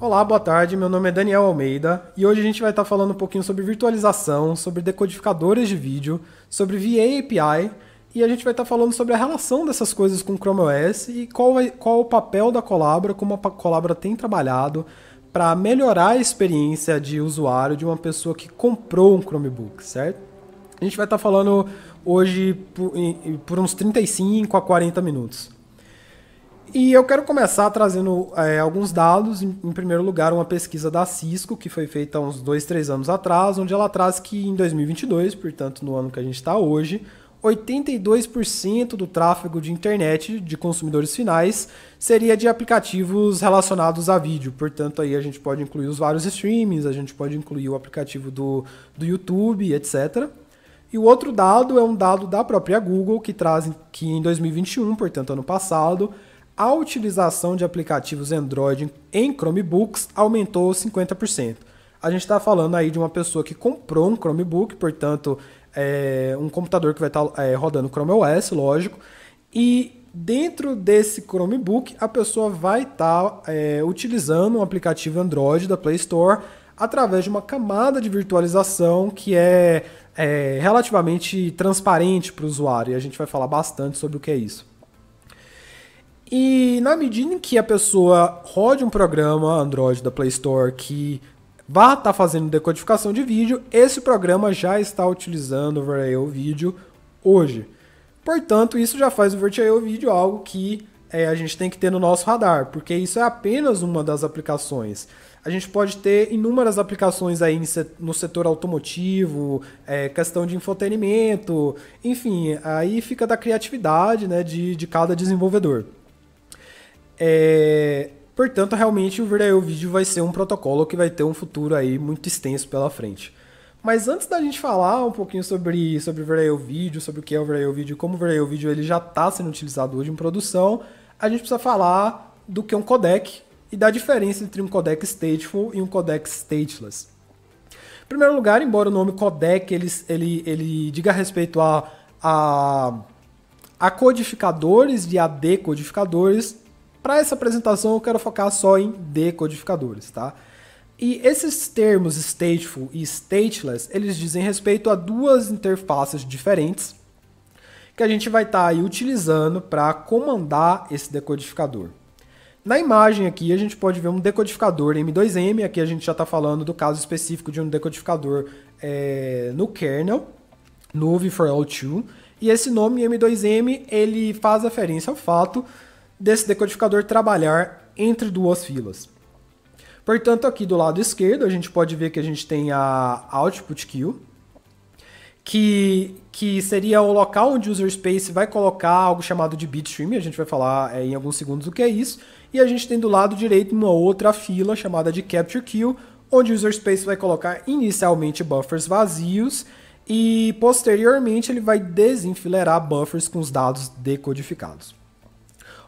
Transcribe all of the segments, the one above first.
Olá, boa tarde. Meu nome é Daniel Almeida e hoje a gente vai estar falando um pouquinho sobre virtualização, sobre decodificadores de vídeo, sobre VA API e a gente vai estar falando sobre a relação dessas coisas com o Chrome OS e qual, é, qual o papel da Colabra, como a Colabra tem trabalhado para melhorar a experiência de usuário de uma pessoa que comprou um Chromebook, certo? A gente vai estar tá falando hoje por, por, uns 35 a 40 minutos. E eu quero começar trazendo é, alguns dados. Em, em, primeiro lugar, uma pesquisa da Cisco, que foi feita há uns 2, 3 anos atrás, onde ela traz que em 2022, portanto no ano que a gente está hoje, 82% do tráfego de internet de consumidores finais seria de aplicativos relacionados a vídeo. Portanto, aí a gente pode incluir os vários streamings, a gente pode incluir o aplicativo do, do YouTube, etc. E o outro dado é um dado da própria Google, que traz que em 2021, portanto ano passado, a utilização de aplicativos Android em Chromebooks aumentou 50%. A gente está falando aí de uma pessoa que comprou um Chromebook, portanto é, um computador que vai estar tá, é, rodando Chrome OS, lógico, e dentro desse Chromebook a pessoa vai estar tá, é, utilizando um aplicativo Android da Play Store através de uma camada de virtualização que é, é relativamente transparente para o usuário. E a gente vai falar bastante sobre o que é isso. E na medida em que a pessoa rode um programa Android da Play Store que vá estar tá fazendo decodificação de vídeo, esse programa já está utilizando o Virtual Video hoje. Portanto, isso já faz o Virtual Video algo que é, a gente tem que ter no nosso radar, porque isso é apenas uma das aplicações. A gente pode ter inúmeras aplicações aí no setor automotivo, é, questão de infotenimento, enfim, aí fica da criatividade né, de, de cada desenvolvedor. É, Portanto, realmente o Virtual vídeo vai ser um protocolo que vai ter um futuro aí muito extenso pela frente. Mas antes da gente falar um pouquinho sobre, sobre o Virtual Vídeo, sobre o que é o Virtual vídeo, como o Virtual vídeo ele já está sendo utilizado hoje em produção, a gente precisa falar do que é um codec e da diferença entre um codec stateful e um codec stateless. Em primeiro lugar, embora o nome codec ele, ele, ele diga respeito a, a, a codificadores e a decodificadores, para essa apresentação eu quero focar só em decodificadores, tá? E esses termos stateful e stateless, eles dizem respeito a duas interfaces diferentes que a gente vai estar tá aí utilizando para comandar esse decodificador. Na imagem aqui a gente pode ver um decodificador M2M, aqui a gente já está falando do caso específico de um decodificador é, no kernel, no v 4 l 2 e esse nome M2M ele faz referência ao fato desse decodificador trabalhar entre duas filas. Portanto, aqui do lado esquerdo, a gente pode ver que a gente tem a output queue, que, que seria o local onde o user space vai colocar algo chamado de bitstream, a gente vai falar é, em alguns segundos o que é isso, e a gente tem do lado direito uma outra fila chamada de capture queue, onde o user space vai colocar inicialmente buffers vazios e posteriormente ele vai desenfileirar buffers com os dados decodificados.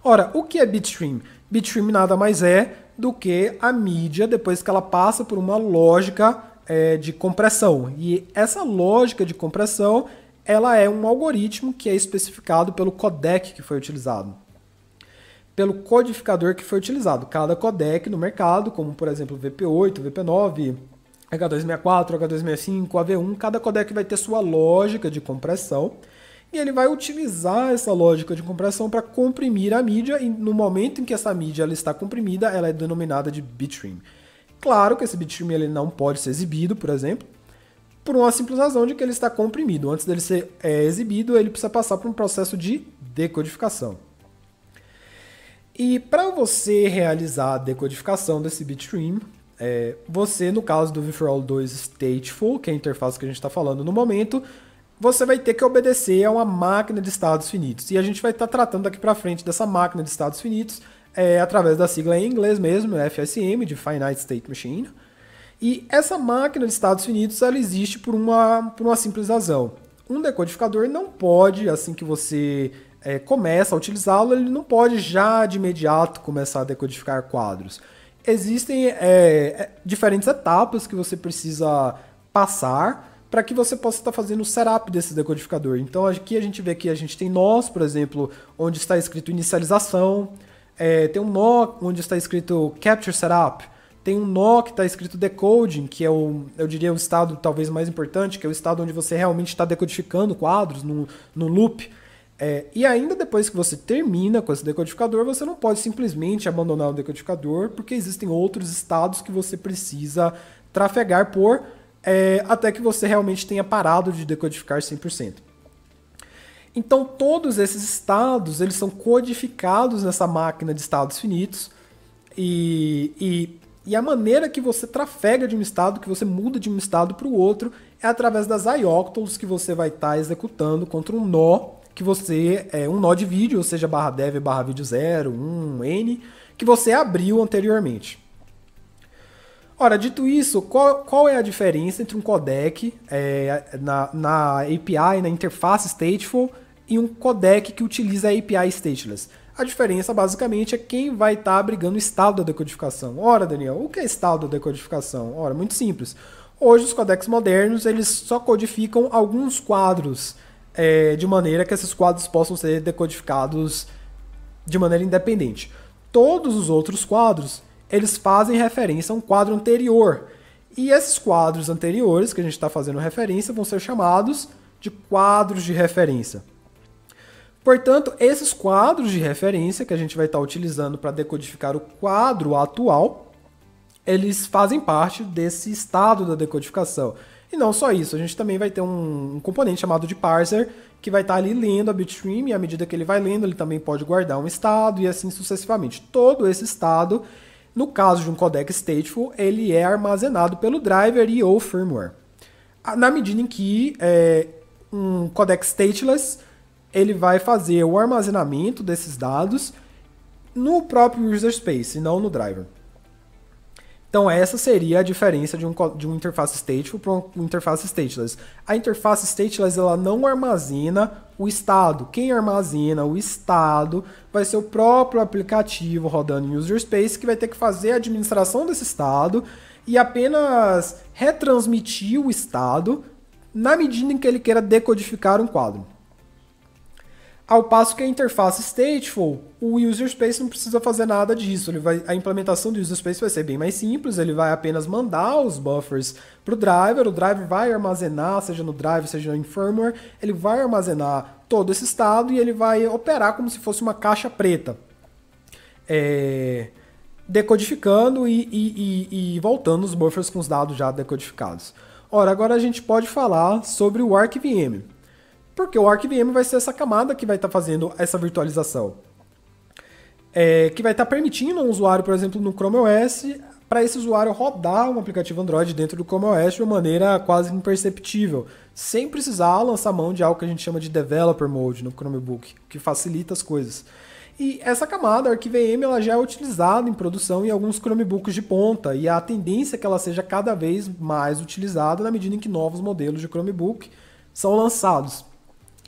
Ora, o que é bitstream? Bitstream nada mais é do que a mídia depois que ela passa por uma lógica é, de compressão. E essa lógica de compressão ela é um algoritmo que é especificado pelo codec que foi utilizado, pelo codificador que foi utilizado. Cada codec no mercado, como por exemplo VP8, VP9, H264, H265, AV1, cada codec vai ter sua lógica de compressão. E ele vai utilizar essa lógica de compressão para comprimir a mídia, e no momento em que essa mídia ela está comprimida, ela é denominada de bitstream. Claro que esse bitstream ele não pode ser exibido, por exemplo, por uma simples razão de que ele está comprimido. Antes dele ser é, exibido, ele precisa passar por um processo de decodificação. E para você realizar a decodificação desse bitstream, é, você, no caso do VFRL2 Stateful, que é a interface que a gente está falando no momento, você vai ter que obedecer a uma máquina de estados finitos. E a gente vai estar tá tratando daqui para frente dessa máquina de estados finitos é, através da sigla em inglês mesmo, FSM, de Finite State Machine. E essa máquina de estados finitos ela existe por uma, por uma simples razão. Um decodificador não pode, assim que você é, começa a utilizá-lo, ele não pode já de imediato começar a decodificar quadros. Existem é, é diferentes etapas que você precisa passar para que você possa estar tá fazendo o setup desse decodificador. Então aqui a gente vê que a gente tem nós, por exemplo, onde está escrito inicialização, é, tem um nó onde está escrito capture setup, tem um nó que está escrito decoding, que é o, eu diria, o estado talvez mais importante, que é o estado onde você realmente está decodificando quadros no, no loop. É, e ainda depois que você termina com esse decodificador, você não pode simplesmente abandonar o decodificador, porque existem outros estados que você precisa trafegar por é, até que você realmente tenha parado de decodificar 100%. Então todos esses estados eles são codificados nessa máquina de estados finitos e, e, e a maneira que você trafega de um estado, que você muda de um estado para o outro, é através das ioctals que você vai estar tá executando contra um nó que você é um nó de vídeo, ou seja, barra dev, barra vídeo 0, 1, um, n, que você abriu anteriormente. Ora, dito isso, qual, qual é a diferença entre um codec é, na, na API, na interface stateful, e um codec que utiliza a API stateless? A diferença, basicamente, é quem vai estar tá abrigando o estado da decodificação. Ora, Daniel, o que é estado da decodificação? Ora, muito simples. Hoje, os codecs modernos, eles só codificam alguns quadros, é, de maneira que esses quadros possam ser decodificados de maneira independente. Todos os outros quadros eles fazem referência a um quadro anterior. E esses quadros anteriores que a gente está fazendo referência vão ser chamados de quadros de referência. Portanto, esses quadros de referência que a gente vai estar tá utilizando para decodificar o quadro atual, eles fazem parte desse estado da decodificação. E não só isso, a gente também vai ter um, um componente chamado de parser, que vai estar tá ali lendo a bitstream, e à medida que ele vai lendo, ele também pode guardar um estado, e assim sucessivamente. Todo esse estado no caso de um codec stateful, ele é armazenado pelo driver e ou firmware. Na medida em que é, um codec stateless ele vai fazer o armazenamento desses dados no próprio user space, e não no driver. Então essa seria a diferença de um, de um interface stateful para uma interface stateless. A interface stateless ela não armazena o estado. Quem armazena o estado vai ser o próprio aplicativo rodando em user space que vai ter que fazer a administração desse estado e apenas retransmitir o estado na medida em que ele queira decodificar um quadro. Ao passo que a interface stateful, o user space não precisa fazer nada disso. Ele vai, a implementação do user space vai ser bem mais simples. Ele vai apenas mandar os buffers para o driver. O driver vai armazenar, seja no drive, seja no firmware. Ele vai armazenar todo esse estado e ele vai operar como se fosse uma caixa preta. É, decodificando e, e, e, e voltando os buffers com os dados já decodificados. Ora, agora a gente pode falar sobre o ArcVM porque o ArcVM vai ser essa camada que vai estar tá fazendo essa virtualização. É, que vai estar tá permitindo um usuário, por exemplo, no Chrome OS, para esse usuário rodar um aplicativo Android dentro do Chrome OS de uma maneira quase imperceptível, sem precisar lançar mão de algo que a gente chama de developer mode no Chromebook, que facilita as coisas. E essa camada, a ArcVM, ela já é utilizada em produção em alguns Chromebooks de ponta, e a tendência é que ela seja cada vez mais utilizada na medida em que novos modelos de Chromebook são lançados.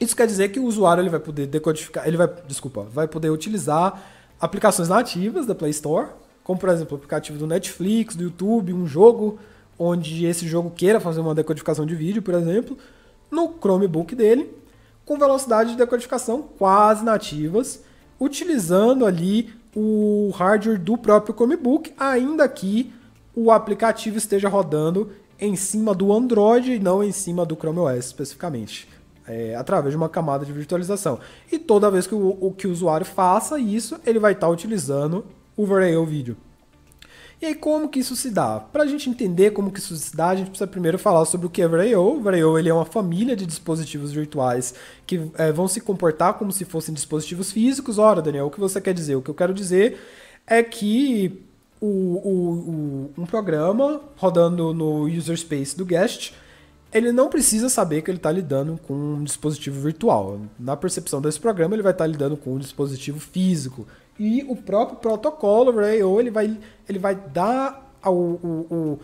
Isso quer dizer que o usuário ele vai poder decodificar, ele vai, desculpa, vai poder utilizar aplicações nativas da Play Store, como por exemplo o aplicativo do Netflix, do YouTube, um jogo onde esse jogo queira fazer uma decodificação de vídeo, por exemplo, no Chromebook dele, com velocidade de decodificação quase nativas, utilizando ali o hardware do próprio Chromebook, ainda que o aplicativo esteja rodando em cima do Android e não em cima do Chrome OS especificamente é, através de uma camada de virtualização. E toda vez que o, o que o usuário faça isso, ele vai estar tá utilizando o Variable Video. E aí, como que isso se dá? Para a gente entender como que isso se dá, a gente precisa primeiro falar sobre o que é Vreo. Vreo ele é uma família de dispositivos virtuais que é, vão se comportar como se fossem dispositivos físicos. Ora, Daniel, o que você quer dizer? O que eu quero dizer é que o, o, o, um programa rodando no user space do guest ele não precisa saber que ele está lidando com um dispositivo virtual. Na percepção desse programa, ele vai estar tá lidando com um dispositivo físico. E o próprio protocolo Rail, né, ele vai, ele vai dar o, o, o,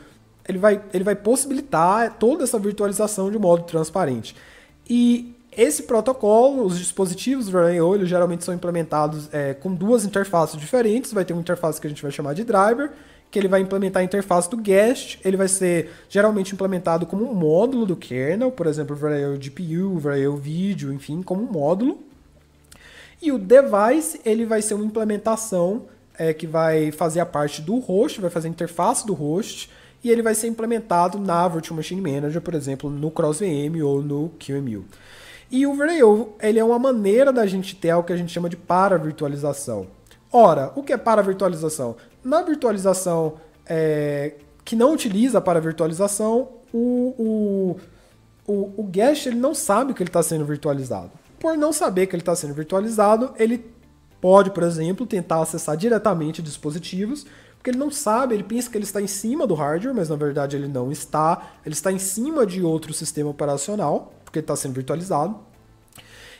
ele, vai, ele vai possibilitar toda essa virtualização de modo transparente. E esse protocolo, os dispositivos Rail, né, eles geralmente são implementados é, com duas interfaces diferentes. Vai ter uma interface que a gente vai chamar de driver que ele vai implementar a interface do guest, ele vai ser geralmente implementado como um módulo do kernel, por exemplo, variável GPU, variável vídeo, enfim, como um módulo. E o device, ele vai ser uma implementação é, que vai fazer a parte do host, vai fazer a interface do host, e ele vai ser implementado na Virtual Machine Manager, por exemplo, no CrossVM ou no QEMU. E o Vreo, ele é uma maneira da gente ter o que a gente chama de para-virtualização. Ora, o que é para-virtualização? Na virtualização é, que não utiliza para virtualização, o, o, o, o guest ele não sabe que ele está sendo virtualizado. Por não saber que ele está sendo virtualizado, ele pode, por exemplo, tentar acessar diretamente dispositivos, porque ele não sabe, ele pensa que ele está em cima do hardware, mas na verdade ele não está, ele está em cima de outro sistema operacional, porque está sendo virtualizado.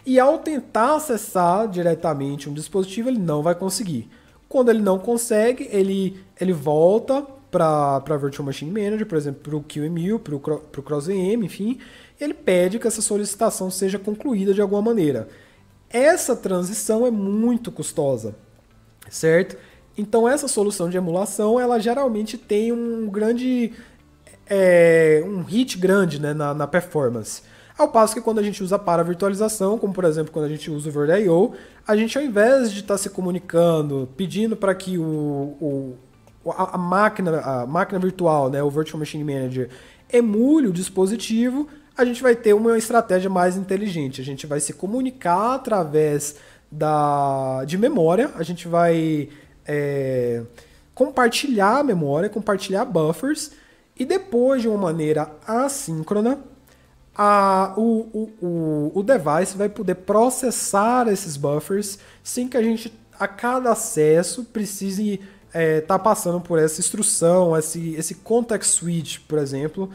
E ao tentar acessar diretamente um dispositivo, ele não vai conseguir. Quando ele não consegue, ele, ele volta para a Virtual Machine Manager, por exemplo, para o QEMU, para o CrossVM, enfim, ele pede que essa solicitação seja concluída de alguma maneira. Essa transição é muito custosa, certo? Então essa solução de emulação, ela geralmente tem um grande, é, um hit grande né, na, na performance. Ao passo que quando a gente usa para virtualização, como por exemplo quando a gente usa o Verde.io, a gente ao invés de estar tá se comunicando, pedindo para que o, o, a, a, máquina, a máquina virtual, né, o Virtual Machine Manager, emule o dispositivo, a gente vai ter uma estratégia mais inteligente. A gente vai se comunicar através da, de memória, a gente vai é, compartilhar a memória, compartilhar buffers, e depois, de uma maneira assíncrona, a, o, o, o device vai poder processar esses buffers sem que a gente, a cada acesso, precise estar é, tá passando por essa instrução, esse, esse context switch, por exemplo,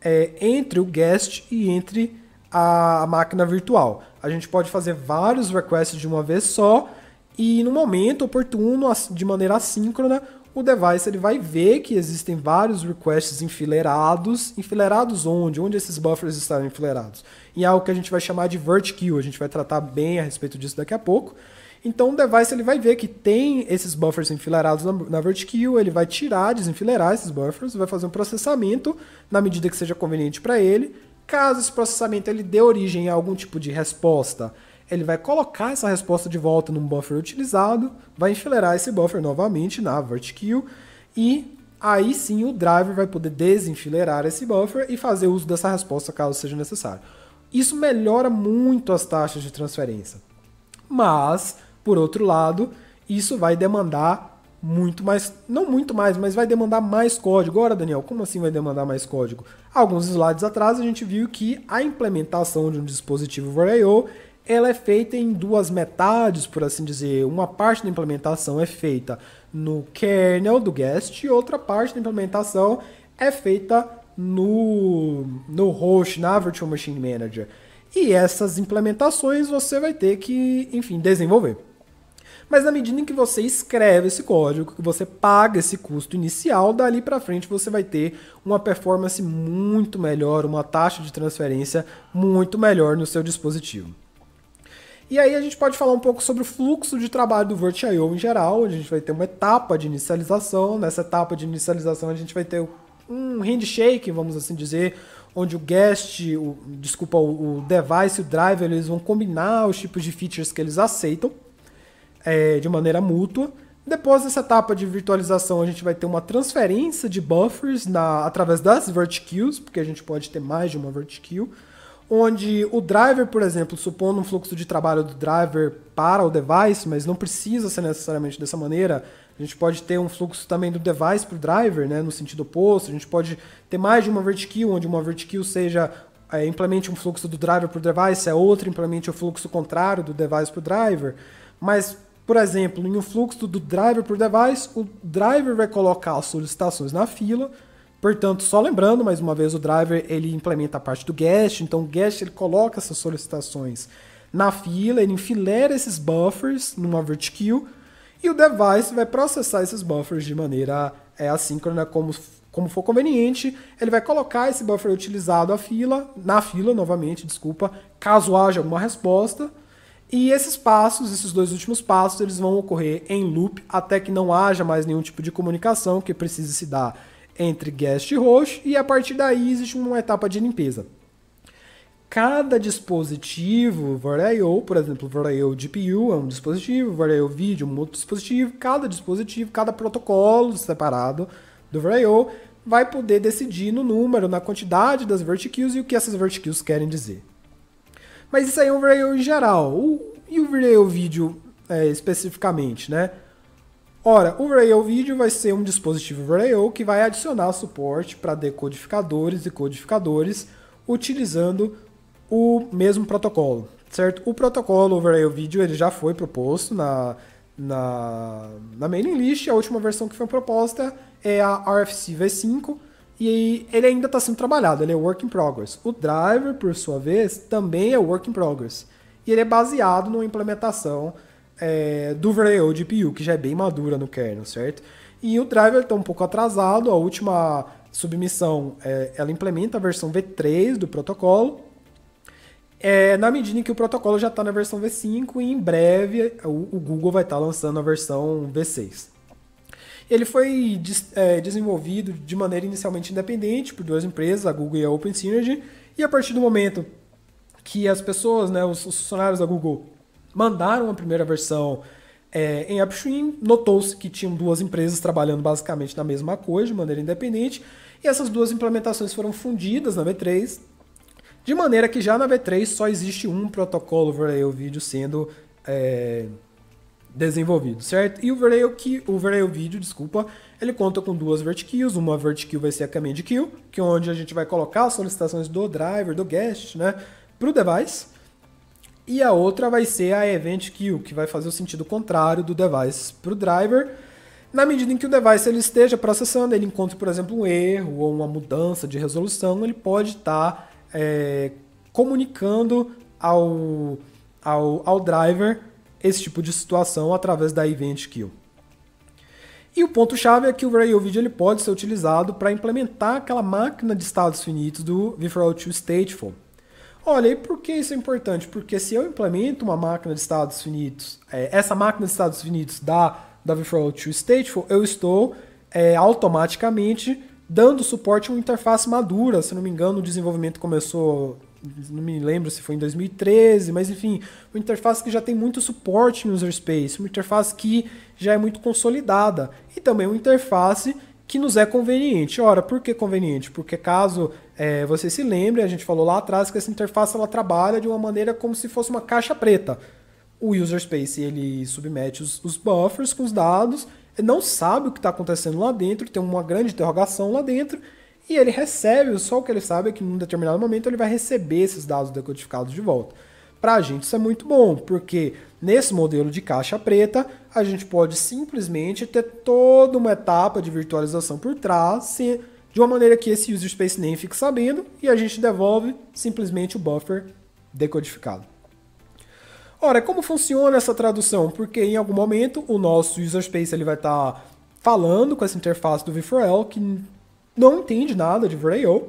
é, entre o guest e entre a máquina virtual. A gente pode fazer vários requests de uma vez só e no momento oportuno, de maneira assíncrona, o device ele vai ver que existem vários requests enfileirados. Enfileirados onde? Onde esses buffers estão enfileirados? Em algo que a gente vai chamar de vert queue. A gente vai tratar bem a respeito disso daqui a pouco. Então o device ele vai ver que tem esses buffers enfileirados na, na vert queue, ele vai tirar, desenfileirar esses buffers, vai fazer um processamento na medida que seja conveniente para ele. Caso esse processamento ele dê origem a algum tipo de resposta, ele vai colocar essa resposta de volta num buffer utilizado, vai enfileirar esse buffer novamente na vertical e aí sim o driver vai poder desenfileirar esse buffer e fazer uso dessa resposta caso seja necessário. Isso melhora muito as taxas de transferência. Mas, por outro lado, isso vai demandar muito mais, não muito mais, mas vai demandar mais código. Ora, Daniel, como assim vai demandar mais código? Alguns slides atrás a gente viu que a implementação de um dispositivo Vario ela é feita em duas metades, por assim dizer. Uma parte da implementação é feita no kernel do guest e outra parte da implementação é feita no, no host, na Virtual Machine Manager. E essas implementações você vai ter que, enfim, desenvolver. Mas na medida em que você escreve esse código, que você paga esse custo inicial, dali para frente você vai ter uma performance muito melhor, uma taxa de transferência muito melhor no seu dispositivo. E aí a gente pode falar um pouco sobre o fluxo de trabalho do Vert.io em geral. A gente vai ter uma etapa de inicialização. Nessa etapa de inicialização a gente vai ter um handshake, vamos assim dizer, onde o guest, o, desculpa, o device e o driver, eles vão combinar os tipos de features que eles aceitam é, de maneira mútua. Depois dessa etapa de virtualização, a gente vai ter uma transferência de buffers na, através das queues, porque a gente pode ter mais de uma queue onde o driver, por exemplo, supondo um fluxo de trabalho do driver para o device, mas não precisa ser necessariamente dessa maneira. A gente pode ter um fluxo também do device para o driver, né, no sentido oposto. A gente pode ter mais de uma vertical, onde uma vertical seja é, implemente um fluxo do driver para o device, é outra implemente o fluxo contrário do device para o driver. Mas, por exemplo, em um fluxo do driver para o device, o driver vai colocar as solicitações na fila, Portanto, só lembrando, mais uma vez, o driver ele implementa a parte do guest, então o guest ele coloca essas solicitações na fila, ele enfileira esses buffers numa vert queue e o device vai processar esses buffers de maneira é, assíncrona, como, como for conveniente. Ele vai colocar esse buffer utilizado à fila, na fila novamente, desculpa, caso haja alguma resposta. E esses passos, esses dois últimos passos, eles vão ocorrer em loop até que não haja mais nenhum tipo de comunicação que precise se dar entre guest e host e a partir daí existe uma etapa de limpeza. Cada dispositivo, VRIO, por exemplo, VRIO GPU é um dispositivo, VRIO vídeo é um outro dispositivo, cada dispositivo, cada protocolo separado do VRIO vai poder decidir no número, na quantidade das verticals e o que essas verticals querem dizer. Mas isso aí é um VRIO em geral. O, e o VRIO vídeo é, especificamente, né? Ora, o Rail Video vai ser um dispositivo Rail que vai adicionar suporte para decodificadores e codificadores utilizando o mesmo protocolo, certo? O protocolo Rail Video ele já foi proposto na, na, na mailing list, a última versão que foi proposta é a RFC V5 e ele ainda está sendo trabalhado, ele é work in progress. O driver, por sua vez, também é work in progress e ele é baseado numa implementação é, do Vreo GPU, que já é bem madura no kernel, certo? E o driver está um pouco atrasado, a última submissão, é, ela implementa a versão V3 do protocolo, é, na medida em que o protocolo já está na versão V5 e em breve o, o Google vai estar tá lançando a versão V6. Ele foi des, é, desenvolvido de maneira inicialmente independente por duas empresas, a Google e a OpenSynergy, e a partir do momento que as pessoas, né, os, os funcionários da Google mandaram a primeira versão é, em upstream, notou-se que tinham duas empresas trabalhando basicamente na mesma coisa, de maneira independente, e essas duas implementações foram fundidas na V3, de maneira que já na V3 só existe um protocolo overlay o vídeo sendo é, desenvolvido, certo? E o overlay, que, o overlay vídeo, desculpa, ele conta com duas vertiquills, uma vertical vai ser a command queue, que é onde a gente vai colocar as solicitações do driver, do guest, né, para o device, e a outra vai ser a event queue, que vai fazer o sentido contrário do device para o driver. Na medida em que o device ele esteja processando, ele encontra por exemplo, um erro ou uma mudança de resolução, ele pode estar tá, é, comunicando ao, ao, ao driver esse tipo de situação através da event queue. E o ponto-chave é que o RailVid ele pode ser utilizado para implementar aquela máquina de estados finitos do Visual to Stateful. Olha, e por que isso é importante? Porque se eu implemento uma máquina de estados finitos, é, essa máquina de estados finitos da, da VFlow to Stateful, eu estou é, automaticamente dando suporte a uma interface madura. Se não me engano, o desenvolvimento começou, não me lembro se foi em 2013, mas enfim, uma interface que já tem muito suporte em user space, uma interface que já é muito consolidada e também uma interface que nos é conveniente. Ora, por que conveniente? Porque caso é, você se lembre, a gente falou lá atrás que essa interface ela trabalha de uma maneira como se fosse uma caixa preta. O user space ele submete os, os buffers com os dados, não sabe o que está acontecendo lá dentro, tem uma grande interrogação lá dentro, e ele recebe, só o que ele sabe é que num determinado momento ele vai receber esses dados decodificados de volta. Para a gente isso é muito bom, porque Nesse modelo de caixa preta, a gente pode simplesmente ter toda uma etapa de virtualização por trás, de uma maneira que esse user space nem fique sabendo, e a gente devolve simplesmente o buffer decodificado. Ora, como funciona essa tradução? Porque em algum momento o nosso user space ele vai estar tá falando com essa interface do V4L que não entende nada de V4L.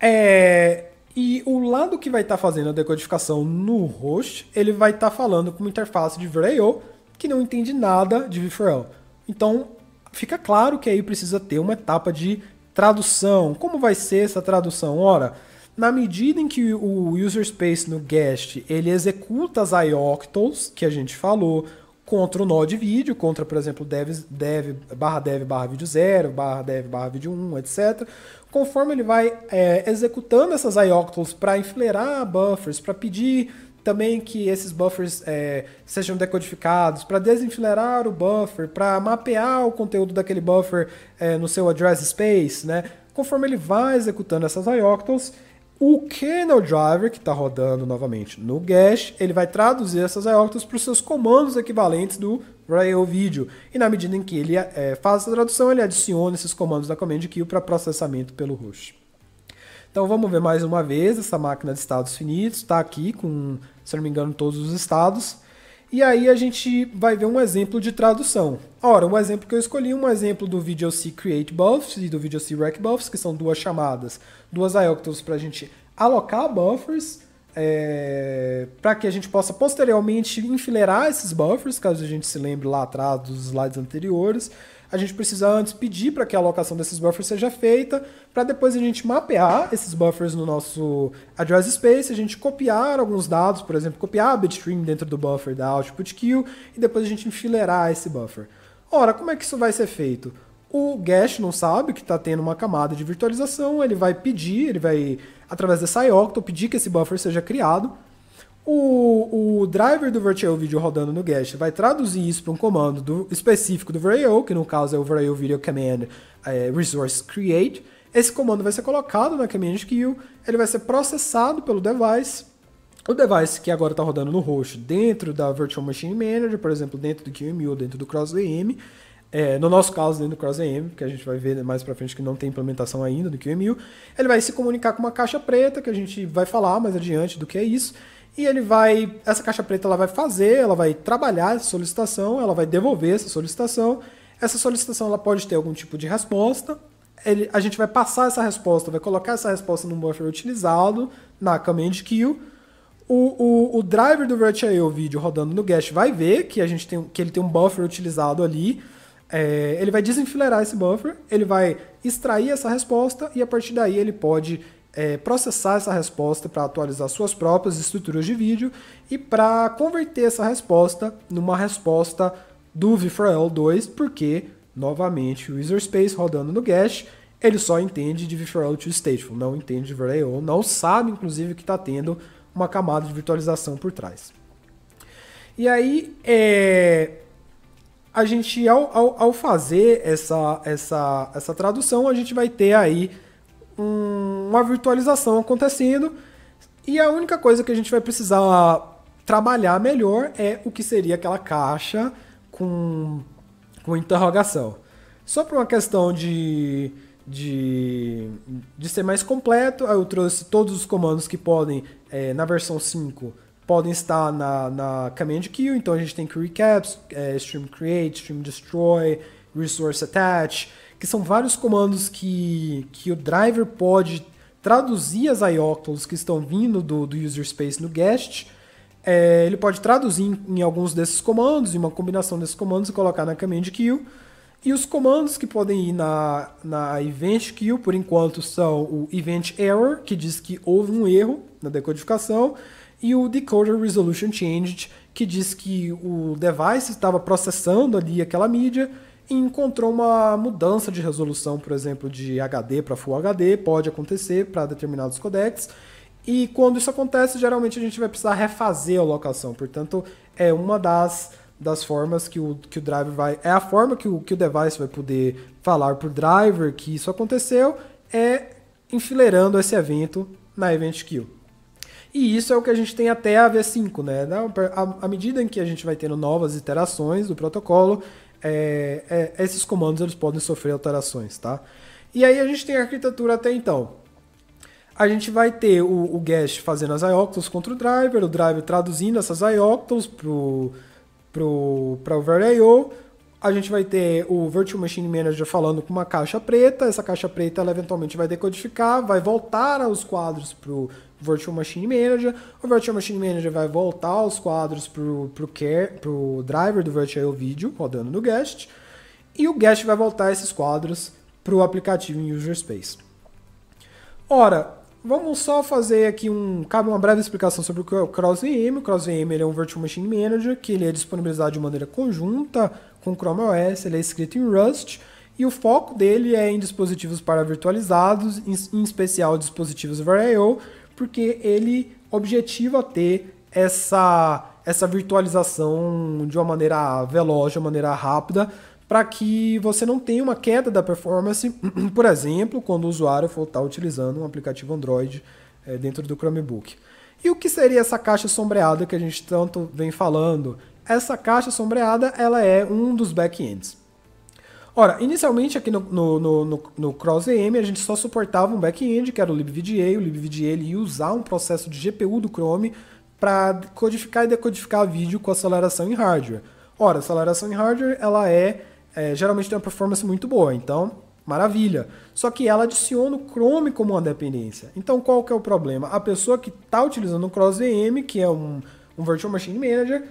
É, e o lado que vai estar tá fazendo a decodificação no host, ele vai estar tá falando com uma interface de VRAIO que não entende nada de VFRL. Então, fica claro que aí precisa ter uma etapa de tradução. Como vai ser essa tradução? Ora, na medida em que o user space no guest ele executa as ioctals que a gente falou contra o nó de vídeo, contra, por exemplo, dev, dev, barra dev barra vídeo 0, barra dev barra vídeo 1, etc. Conforme ele vai é, executando essas IOCTLs para enfileirar buffers, para pedir também que esses buffers é, sejam decodificados, para desenfileirar o buffer, para mapear o conteúdo daquele buffer é, no seu address space, né? Conforme ele vai executando essas IOCTLs, o kernel driver, que está rodando novamente no Gash, ele vai traduzir essas IOCTLs para os seus comandos equivalentes do Braille Video. E na medida em que ele é, faz essa tradução, ele adiciona esses comandos da Command Queue para processamento pelo host. Então vamos ver mais uma vez essa máquina de estados finitos, está aqui com, se não me engano, todos os estados. E aí a gente vai ver um exemplo de tradução. Ora, um exemplo que eu escolhi, um exemplo do C Create Buffs e do C Rec Buffs, que são duas chamadas, duas IOCTAVs para a gente alocar buffers é, para que a gente possa posteriormente enfileirar esses buffers, caso a gente se lembre lá atrás dos slides anteriores, a gente precisa antes pedir para que a alocação desses buffers seja feita, para depois a gente mapear esses buffers no nosso address space, a gente copiar alguns dados, por exemplo, copiar a bitstream dentro do buffer da output queue e depois a gente enfileirar esse buffer. Ora, como é que isso vai ser feito? O Gash não sabe que está tendo uma camada de virtualização, ele vai pedir, ele vai, através dessa iocto, pedir que esse buffer seja criado. O, o driver do Virtual Video rodando no Gash vai traduzir isso para um comando do, específico do VRAIL, que no caso é o virtual Video Command é, Resource Create. Esse comando vai ser colocado na Command Queue, ele vai ser processado pelo device, o device que agora está rodando no roxo dentro da Virtual Machine Manager, por exemplo, dentro do QEMU, dentro do CrossVM, é, no nosso caso, dentro do CrossVM, que a gente vai ver mais para frente que não tem implementação ainda do QEMU, ele vai se comunicar com uma caixa preta, que a gente vai falar mais adiante do que é isso, e ele vai, essa caixa preta ela vai fazer, ela vai trabalhar essa solicitação, ela vai devolver essa solicitação. Essa solicitação ela pode ter algum tipo de resposta. Ele, a gente vai passar essa resposta, vai colocar essa resposta no buffer utilizado na command queue. O, o, o driver do virtual video rodando no guest vai ver que a gente tem que ele tem um buffer utilizado ali é, ele vai desenfileirar esse buffer, ele vai extrair essa resposta e a partir daí ele pode é, processar essa resposta para atualizar suas próprias estruturas de vídeo e para converter essa resposta numa resposta do VFRL 2, porque, novamente, o user space rodando no Gash, ele só entende de VFRL 2 Stateful, não entende de VRL, não sabe, inclusive, que está tendo uma camada de virtualização por trás. E aí, é, a gente, ao, ao, ao fazer essa, essa, essa tradução, a gente vai ter aí um, uma virtualização acontecendo. E a única coisa que a gente vai precisar trabalhar melhor é o que seria aquela caixa com, com interrogação. Só por uma questão de, de, de ser mais completo, eu trouxe todos os comandos que podem, é, na versão 5, podem estar na, na command queue, então a gente tem que recaps, é, stream create, stream destroy, resource attach, que são vários comandos que, que o driver pode traduzir as ioctons que estão vindo do, do user space no guest. É, ele pode traduzir em, em, alguns desses comandos, em uma combinação desses comandos e colocar na command queue. E os comandos que podem ir na, na event queue, por enquanto, são o event error, que diz que houve um erro na decodificação, e o Decoder Resolution Changed, que diz que o device estava processando ali aquela mídia e encontrou uma mudança de resolução, por exemplo, de HD para Full HD, pode acontecer para determinados codecs. E quando isso acontece, geralmente a gente vai precisar refazer a locação. Portanto, é uma das, das formas que o, que o driver vai. É a forma que o, que o device vai poder falar para o driver que isso aconteceu, é enfileirando esse evento na event queue. E isso é o que a gente tem até a V5, né? À medida em que a gente vai tendo novas iterações do protocolo, é, é, esses comandos eles podem sofrer alterações, tá? E aí a gente tem a arquitetura até então. A gente vai ter o, o Gash fazendo as ioctals contra o driver, o driver traduzindo essas ioctals para o VRIO, a gente vai ter o Virtual Machine Manager falando com uma caixa preta, essa caixa preta ela eventualmente vai decodificar, vai voltar aos quadros para o Virtual Machine Manager, o Virtual Machine Manager vai voltar os quadros para o driver do Virtual Video rodando no guest, e o guest vai voltar esses quadros para o aplicativo em User Space. Ora, Vamos só fazer aqui um, uma breve explicação sobre o CrossVM. É o CrossVM ele é um Virtual Machine Manager, que ele é disponibilizado de maneira conjunta com o Chrome OS, ele é escrito em Rust, e o foco dele é em dispositivos para virtualizados, em, especial dispositivos VRIO, porque ele objetiva ter essa, essa virtualização de uma maneira veloz, de uma maneira rápida, para que você não tenha uma queda da performance, por exemplo, quando o usuário for estar tá utilizando um aplicativo Android é, dentro do Chromebook. E o que seria essa caixa sombreada que a gente tanto vem falando? Essa caixa sombreada ela é um dos backends. Ora, inicialmente aqui no, no, no, no CrossVM a gente só suportava um backend que era o LibVDA. O LibVDA ele ia usar um processo de GPU do Chrome para codificar e decodificar vídeo com aceleração em hardware. Ora, aceleração em hardware ela é é, geralmente tem uma performance muito boa. Então, maravilha. Só que ela adiciona o Chrome como uma dependência. Então, qual que é o problema? A pessoa que está utilizando o CrossVM, que é um, um Virtual Machine Manager,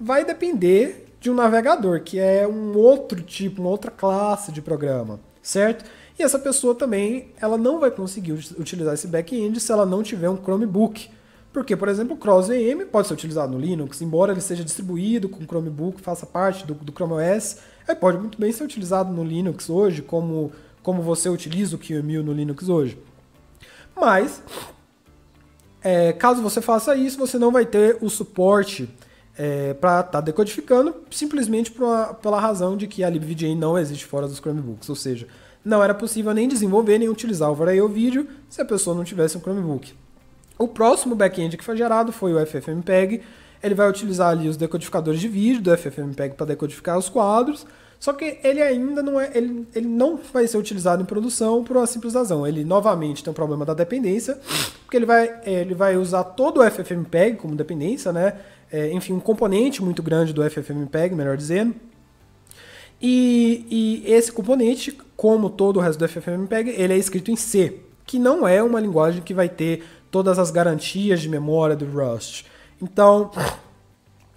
vai depender de um navegador, que é um outro tipo, uma outra classe de programa, certo? E essa pessoa também, ela não vai conseguir utilizar esse back-end se ela não tiver um Chromebook. Porque, por exemplo, o CrossVM pode ser utilizado no Linux, embora ele seja distribuído com o Chromebook, faça parte do, do Chrome OS, ele é, pode muito bem ser utilizado no Linux hoje, como, como você utiliza o QEMU no Linux hoje. Mas, é, caso você faça isso, você não vai ter o suporte é, para estar tá decodificando, simplesmente pela razão de que a LibVDA não existe fora dos Chromebooks, ou seja, não era possível nem desenvolver nem utilizar o Vario Video se a pessoa não tivesse um Chromebook. O próximo backend que foi gerado foi o FFmpeg. Ele vai utilizar ali os decodificadores de vídeo do FFmpeg para decodificar os quadros. Só que ele ainda não é, ele, ele não vai ser utilizado em produção por uma simples razão. Ele novamente tem um problema da dependência, porque ele vai, é, ele vai usar todo o FFmpeg como dependência, né? É, enfim, um componente muito grande do FFmpeg, melhor dizendo. E, e esse componente, como todo o resto do FFmpeg, ele é escrito em C, que não é uma linguagem que vai ter todas as garantias de memória do Rust. Então,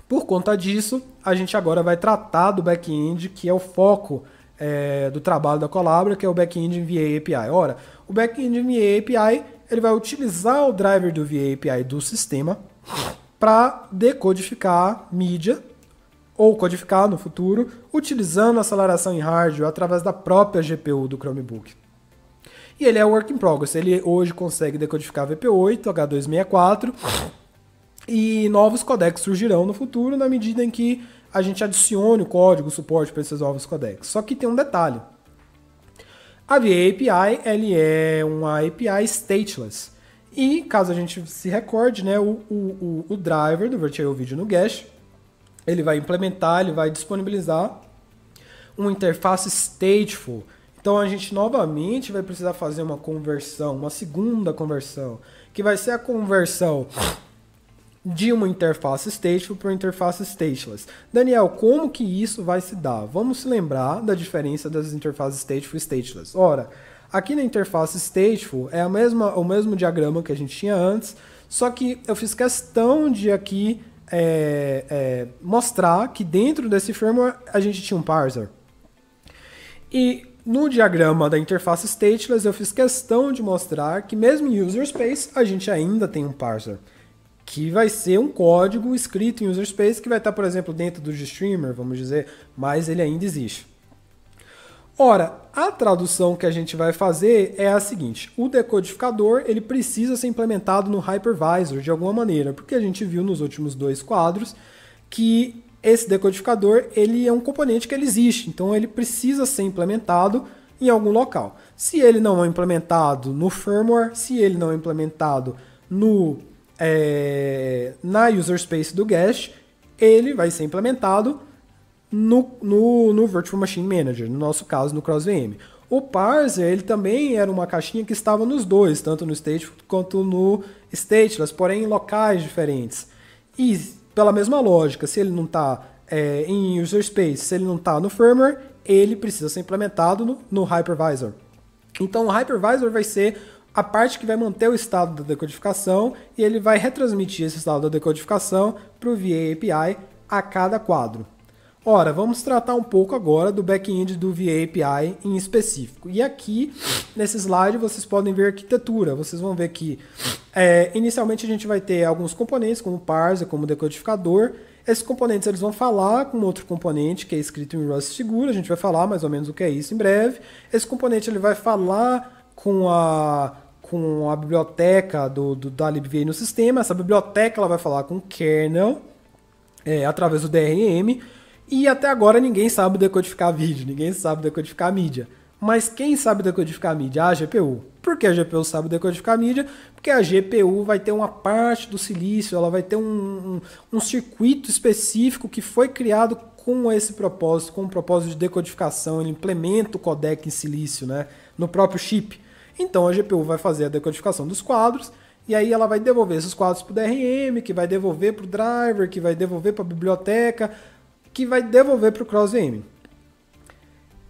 por conta disso, a gente agora vai tratar do back-end, que é o foco é, do trabalho da Colabra, que é o back-end via API. Ora, o back-end via API ele vai utilizar o driver do via API do sistema para decodificar mídia ou codificar no futuro, utilizando aceleração em hardware através da própria GPU do Chromebook. E ele é work in progress. Ele hoje consegue decodificar VP8, H264 e novos codecs surgirão no futuro na medida em que a gente adicione o código, o suporte para esses novos codecs. Só que tem um detalhe. A VA API ele é uma API stateless. E caso a gente se recorde, né, o, o, o driver do Virtual Video no Gash, ele vai implementar, ele vai disponibilizar uma interface stateful então a gente novamente vai precisar fazer uma conversão, uma segunda conversão, que vai ser a conversão de uma interface stateful para uma interface stateless. Daniel, como que isso vai se dar? Vamos se lembrar da diferença das interfaces stateful e stateless. Ora, aqui na interface stateful é a mesma, o mesmo diagrama que a gente tinha antes, só que eu fiz questão de aqui é, é, mostrar que dentro desse firmware a gente tinha um parser. E no diagrama da interface stateless, eu fiz questão de mostrar que mesmo em user space, a gente ainda tem um parser, que vai ser um código escrito em user space, que vai estar, por exemplo, dentro do streamer, vamos dizer, mas ele ainda existe. Ora, a tradução que a gente vai fazer é a seguinte, o decodificador ele precisa ser implementado no hypervisor de alguma maneira, porque a gente viu nos últimos dois quadros que esse decodificador ele é um componente que ele existe, então ele precisa ser implementado em algum local. Se ele não é implementado no firmware, se ele não é implementado no é, na user space do Guest, ele vai ser implementado no, no, no, Virtual Machine Manager, no nosso caso no CrossVM. O parser ele também era uma caixinha que estava nos dois, tanto no state quanto no stateless, porém em locais diferentes. E pela mesma lógica, se ele não está é, em user space, se ele não está no firmware, ele precisa ser implementado no, no hypervisor. Então o hypervisor vai ser a parte que vai manter o estado da decodificação e ele vai retransmitir esse estado da decodificação para o VA API a cada quadro. Ora, vamos tratar um pouco agora do back-end do VA API em específico. E aqui, nesse slide, vocês podem ver a arquitetura. Vocês vão ver que, é, inicialmente, a gente vai ter alguns componentes, como parser, como decodificador. Esses componentes eles vão falar com outro componente que é escrito em Rust Segura. A gente vai falar mais ou menos o que é isso em breve. Esse componente ele vai falar com a com a biblioteca do, do da libva no sistema. Essa biblioteca ela vai falar com o kernel é, através do DRM e até agora ninguém sabe decodificar vídeo, ninguém sabe decodificar mídia. Mas quem sabe decodificar mídia? A GPU. Por que a GPU sabe decodificar mídia? Porque a GPU vai ter uma parte do silício, ela vai ter um, um, um circuito específico que foi criado com esse propósito, com o propósito de decodificação. Ele implementa o codec em silício né, no próprio chip. Então a GPU vai fazer a decodificação dos quadros e aí ela vai devolver esses quadros para o DRM, que vai devolver para o driver, que vai devolver para a biblioteca que vai devolver para o CrossVM.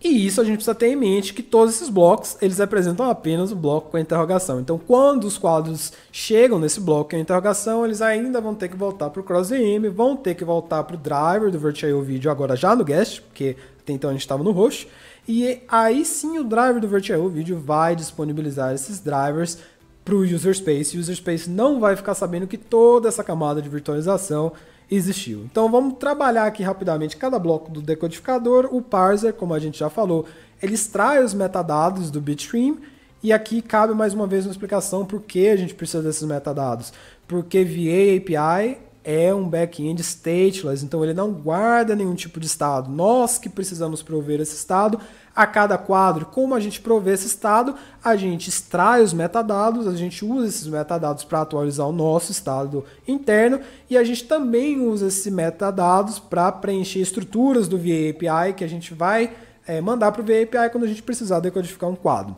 E isso a gente precisa ter em mente que todos esses blocos, eles representam apenas o bloco com a interrogação. Então, quando os quadros chegam nesse bloco com a interrogação, eles ainda vão ter que voltar para o CrossVM, vão ter que voltar para o driver do Virtual Video agora já no guest, porque até então a gente estava no host, e aí sim o driver do Virtual Video vai disponibilizar esses drivers para o user space. O user space não vai ficar sabendo que toda essa camada de virtualização existiu. Então vamos trabalhar aqui rapidamente cada bloco do decodificador. O parser, como a gente já falou, ele extrai os metadados do bitstream e aqui cabe mais uma vez uma explicação por que a gente precisa desses metadados. Porque VA API é um back-end stateless, então ele não guarda nenhum tipo de estado. Nós que precisamos prover esse estado a cada quadro, como a gente provê esse estado, a gente extrai os metadados, a gente usa esses metadados para atualizar o nosso estado interno e a gente também usa esses metadados para preencher estruturas do VA API que a gente vai é, mandar para o VA API quando a gente precisar decodificar um quadro.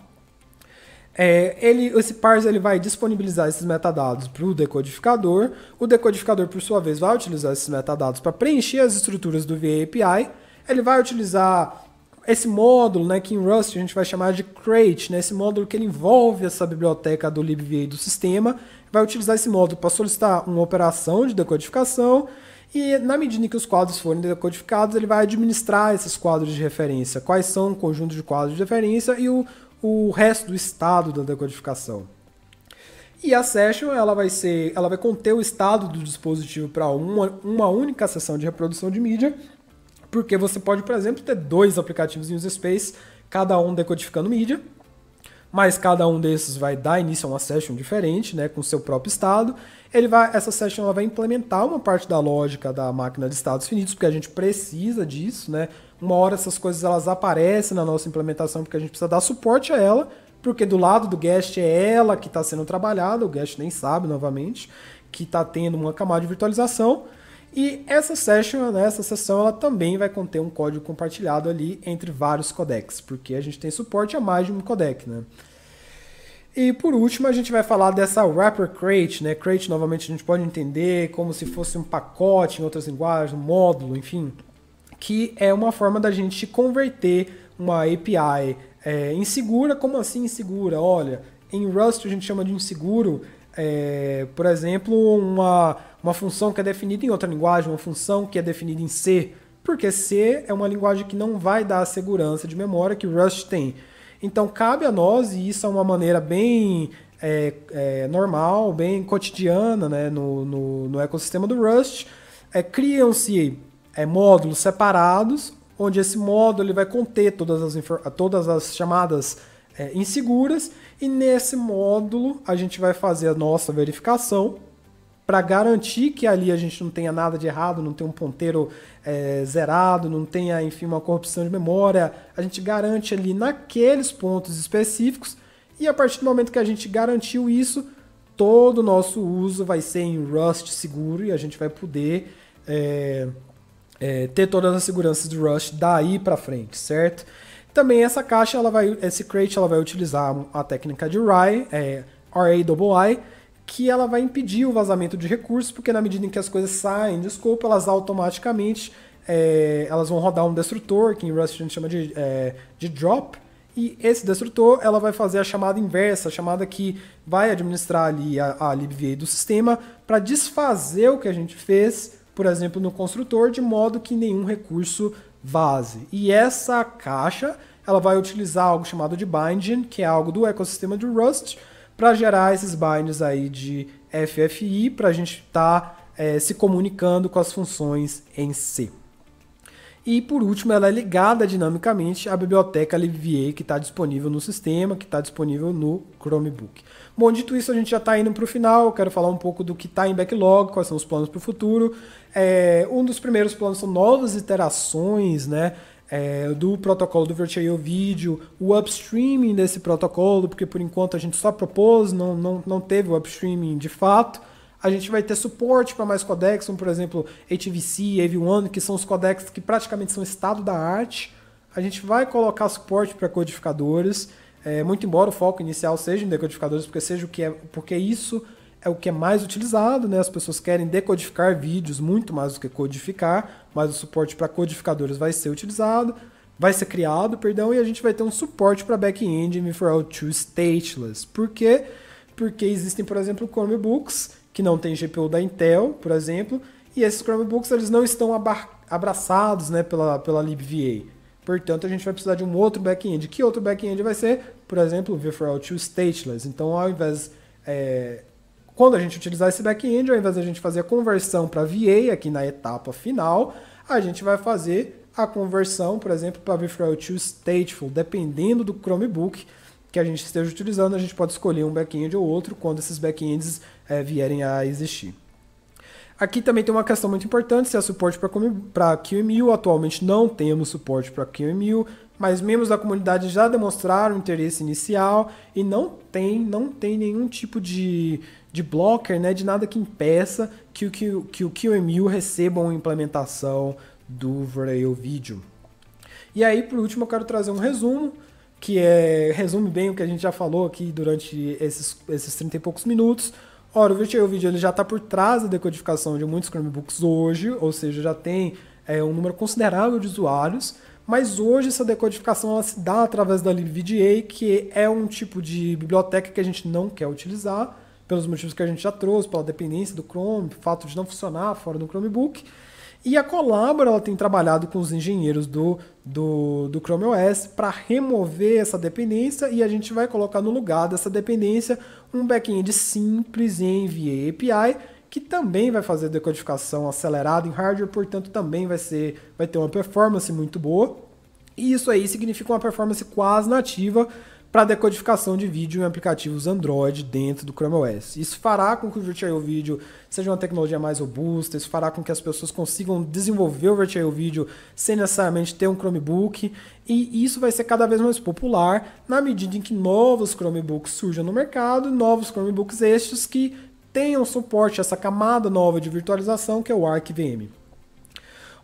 É, ele, esse parser ele vai disponibilizar esses metadados para o decodificador. O decodificador, por sua vez, vai utilizar esses metadados para preencher as estruturas do VA API. Ele vai utilizar esse módulo, né, que em Rust a gente vai chamar de crate, né, esse módulo que ele envolve essa biblioteca do libva do sistema, vai utilizar esse módulo para solicitar uma operação de decodificação e na medida em que os quadros forem decodificados, ele vai administrar esses quadros de referência, quais são o conjunto de quadros de referência e o, o resto do estado da decodificação. E a session ela vai ser, ela vai conter o estado do dispositivo para uma, uma única sessão de reprodução de mídia porque você pode, por exemplo, ter dois aplicativos em Space, cada um decodificando mídia, mas cada um desses vai dar início a uma session diferente, né, com seu próprio estado. Ele vai, essa session ela vai implementar uma parte da lógica da máquina de estados finitos, porque a gente precisa disso, né? Uma hora essas coisas elas aparecem na nossa implementação porque a gente precisa dar suporte a ela, porque do lado do guest é ela que está sendo trabalhada, o guest nem sabe novamente que está tendo uma camada de virtualização. E essa session, né, essa sessão, ela também vai conter um código compartilhado ali entre vários codecs, porque a gente tem suporte a mais de um codec, né? E por último, a gente vai falar dessa wrapper crate, né? Crate, novamente, a gente pode entender como se fosse um pacote em outras linguagens, um módulo, enfim, que é uma forma da gente converter uma API é, insegura, como assim insegura? Olha, em Rust a gente chama de inseguro é, por exemplo, uma, uma função que é definida em outra linguagem, uma função que é definida em C, porque C é uma linguagem que não vai dar a segurança de memória que o Rust tem. Então, cabe a nós, e isso é uma maneira bem é, é, normal, bem cotidiana né, no, no, no ecossistema do Rust, é, criam-se é, módulos separados, onde esse módulo ele vai conter todas as, todas as chamadas é, inseguras, e nesse módulo a gente vai fazer a nossa verificação para garantir que ali a gente não tenha nada de errado, não tenha um ponteiro é, zerado, não tenha, enfim, uma corrupção de memória. A gente garante ali naqueles pontos específicos e a partir do momento que a gente garantiu isso, todo o nosso uso vai ser em Rust seguro e a gente vai poder é, é, ter todas as seguranças do Rust daí para frente, certo? Também essa caixa, ela vai, esse crate, ela vai utilizar a técnica de RAI, é, RAI, que ela vai impedir o vazamento de recursos, porque na medida em que as coisas saem do escopo, elas automaticamente é, elas vão rodar um destrutor, que em Rust a gente chama de, é, de drop, e esse destrutor ela vai fazer a chamada inversa, a chamada que vai administrar ali a, a libva do sistema para desfazer o que a gente fez, por exemplo, no construtor, de modo que nenhum recurso vase E essa caixa ela vai utilizar algo chamado de binding, que é algo do ecossistema de Rust, para gerar esses binds aí de FFI, para a gente estar tá, é, se comunicando com as funções em C. Si. E por último, ela é ligada dinamicamente à biblioteca Livier, que está disponível no sistema, que está disponível no Chromebook. Bom, dito isso, a gente já está indo para o final. Eu quero falar um pouco do que está em backlog, quais são os planos para o futuro. É, um dos primeiros planos são novas iterações, né? É, do protocolo do Virtual Video, o upstreaming desse protocolo, porque por enquanto a gente só propôs, não, não, não teve o upstreaming de fato a gente vai ter suporte para mais codecs, como por exemplo HVC, AV1, que são os codecs que praticamente são estado da arte. A gente vai colocar suporte para codificadores, é, muito embora o foco inicial seja em decodificadores, porque seja o que é, porque isso é o que é mais utilizado, né? As pessoas querem decodificar vídeos muito mais do que codificar, mas o suporte para codificadores vai ser utilizado, vai ser criado, perdão, e a gente vai ter um suporte para back-end MVFL to stateless. Por quê? Porque existem, por exemplo, Chromebooks que não tem GPU da Intel, por exemplo, e esses Chromebooks eles não estão abraçados né, pela, pela LibVA. Portanto, a gente vai precisar de um outro back-end. Que outro back-end vai ser? Por exemplo, o VFRL2 Stateless. Então, ao invés... É, quando a gente utilizar esse back-end, ao invés de a gente fazer a conversão para VA aqui na etapa final, a gente vai fazer a conversão, por exemplo, para VFRL2 Stateful, dependendo do Chromebook, que a gente esteja utilizando, a gente pode escolher um back-end ou outro quando esses back-ends é, vierem a existir. Aqui também tem uma questão muito importante, se é suporte para QEMU, atualmente não temos suporte para QEMU, mas membros da comunidade já demonstraram interesse inicial e não tem, não tem nenhum tipo de, de blocker, né, de nada que impeça que o, que, que o QEMU receba uma implementação do Vrail Video. E aí, por último, eu quero trazer um resumo que é, resume bem o que a gente já falou aqui durante esses, esses 30 e poucos minutos. Ora, o Virtual Video ele já está por trás da decodificação de muitos Chromebooks hoje, ou seja, já tem é, um número considerável de usuários, mas hoje essa decodificação ela se dá através da LibVDA, que é um tipo de biblioteca que a gente não quer utilizar, pelos motivos que a gente já trouxe, pela dependência do Chrome, fato de não funcionar fora do Chromebook. E a colabora ela tem trabalhado com os engenheiros do, do, do Chrome OS para remover essa dependência e a gente vai colocar no lugar dessa dependência um back-end simples em via API que também vai fazer decodificação acelerada em hardware, portanto também vai, ser, vai ter uma performance muito boa. E isso aí significa uma performance quase nativa para decodificação de vídeo em aplicativos Android dentro do Chrome OS. Isso fará com que o Virtual Video seja uma tecnologia mais robusta, isso fará com que as pessoas consigam desenvolver o Virtual Video sem necessariamente ter um Chromebook, e isso vai ser cada vez mais popular na medida em que novos Chromebooks surjam no mercado, novos Chromebooks estes que tenham suporte a essa camada nova de virtualização que é o ArcVM.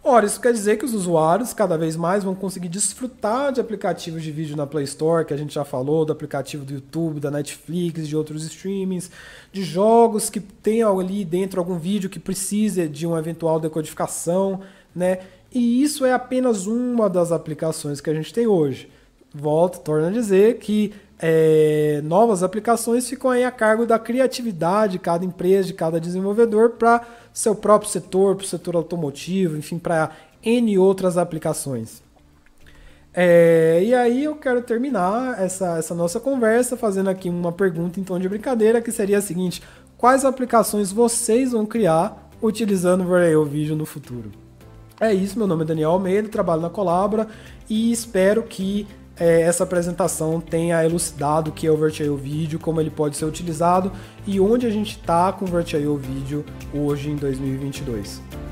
Ora, isso quer dizer que os usuários cada vez mais vão conseguir desfrutar de aplicativos de vídeo na Play Store, que a gente já falou, do aplicativo do YouTube, da Netflix, de outros streamings, de jogos que tem ali dentro algum vídeo que precisa de uma eventual decodificação, né? E isso é apenas uma das aplicações que a gente tem hoje. Volto, torno a dizer que é, novas aplicações ficam aí a cargo da criatividade de cada empresa, de cada desenvolvedor para seu próprio setor, para o setor automotivo, enfim, para N outras aplicações. É, e aí eu quero terminar essa, essa nossa conversa fazendo aqui uma pergunta em então, tom de brincadeira, que seria a seguinte: quais aplicações vocês vão criar utilizando o Braille Vision no futuro? É isso, meu nome é Daniel Almeida, trabalho na Colabra e espero que é, essa apresentação tenha elucidado o que é o Virtual Video, como ele pode ser utilizado e onde a gente está com o Virtual Video hoje em 2022.